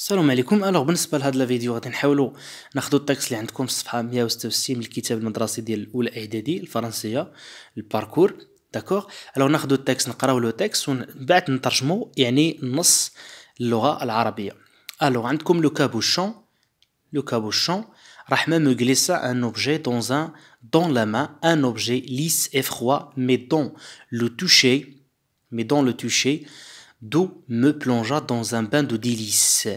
السلام عليكم الوغ بالنسبه لهاد لا فيديو غادي نحاولوا ناخذوا التكست اللي عندكم في الصفحه 166 من الكتاب المدرسي ديال الاولى اعدادي الفرنسيه الباركور داكوغ الوغ ناخذوا التكست نقراو لو تكست ومن بعد نترجمو يعني النص للغه العربيه الوغ عندكم لو كابوشون لو كابوشون راح ما مغليسا ان اوبجي دون ان دون لا ما ان اوبجي ليس اي فخوا مي دون لو توشي مي دون لو توشي d'eau me plongea dans un bain de délices.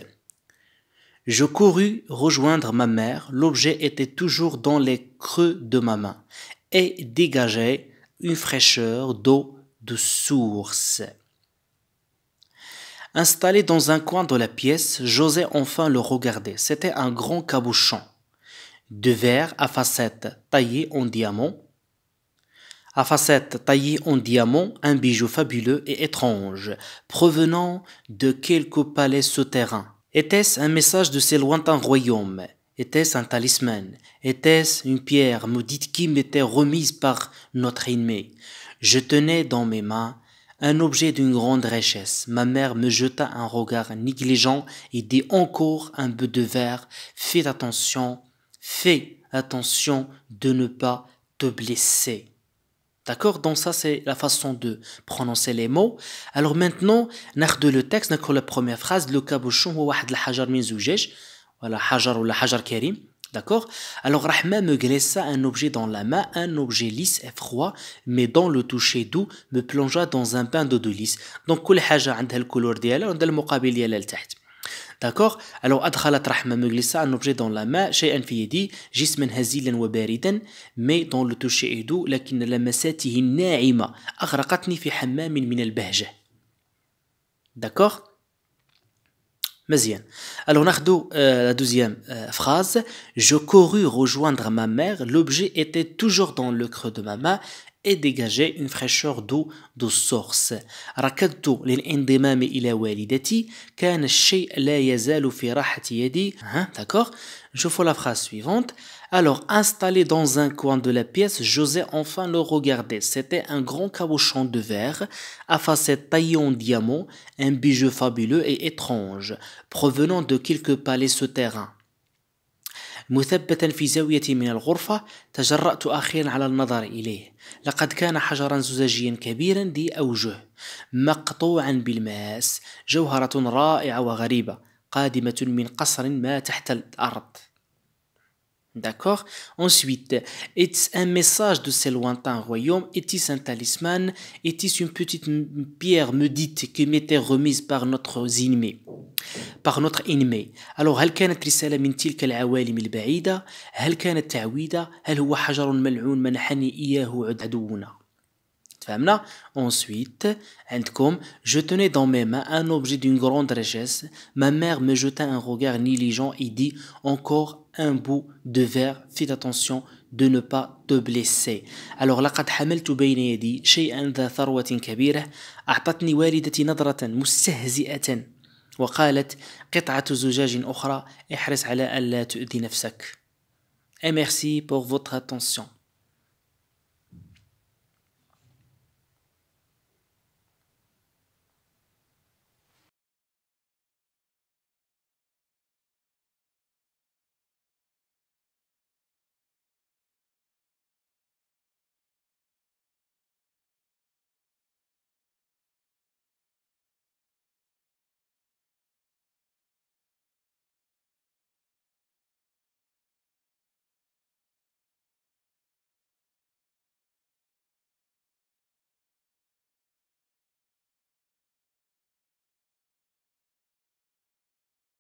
Je courus rejoindre ma mère, l'objet était toujours dans les creux de ma main, et dégageait une fraîcheur d'eau de source. Installé dans un coin de la pièce, j'osais enfin le regarder. C'était un grand cabochon, de verre à facettes taillé en diamant, à facettes taillées en diamant, un bijou fabuleux et étrange, provenant de quelques palais souterrains. Était-ce un message de ces lointains royaumes Était-ce un talisman Était-ce une pierre maudite qui m'était remise par notre ennemi Je tenais dans mes mains un objet d'une grande richesse. Ma mère me jeta un regard négligent et dit encore un peu de verre. Fais attention, fais attention de ne pas te blesser. D'accord Donc ça, c'est la façon de prononcer les mots. Alors maintenant, ناخذ le texte, ناخذ la première phrase, le cabochon هو واحد الحجر من زجاج, voilà, ou la hajar كريم. D'accord Alors Rahma me glissa un objet dans la main, un objet lisse et froid, mais dans le toucher doux me plongea dans un bain d'eau de lisse. Donc كل حاجة عندها الكولور ديالها وعندها المقابل al لتحت. داكوغ الو ادخلت رحمه مجلسه ان اوبجي دون لا ما شيئا في يدي جسما هزيلا وباردا مي دون لو توشي ايدو لكن لمساته الناعمه اغرقتني في حمام من البهجه داكوغ مزيان الو ناخدو لا دوزيام فراز جو كورو rejoindre ما مير لوبجي ايتي توجور دون لو كرو دو ما ما et dégageait une fraîcheur d'eau de source. Hein, d'accord Je la phrase suivante alors installé dans un coin de la pièce José enfin le regardait. c'était un grand cabochon de verre à facettes taillées en diamant un bijou fabuleux et étrange provenant de quelques palais souterrains. مثبتا في زاوية من الغرفة تجرأت أخيرا على النظر إليه لقد كان حجرا زجاجيا كبيرا ذي أوجه مقطوعا بالماس جوهرة رائعة وغريبة قادمة من قصر ما تحت الأرض D'accord Ensuite, est un message de ce lointain royaume, est un talisman, est une petite pierre maudite qui m'était remise par notre زينمي باغ نوتر انمي الوغ هل كانت رسالة من تلك العوالم البعيدة هل كانت تعويدة هل هو حجر ملعون منحني إياه عدونا تفهمنا ensuite عندكم je tenais dans mes mains un objet d'une grande richesse ma mère me jeta un regard négligent et dit encore un bout de verre fais attention de ne pas te blesser alors لقد حملت بين يدي شيئا ذا ثروة كبيرة أعطتني والدتي نظرة مستهزئة وقالت قطعة زجاج أخرى احرص على ألا تؤذي نفسك Et merci pour votre attention.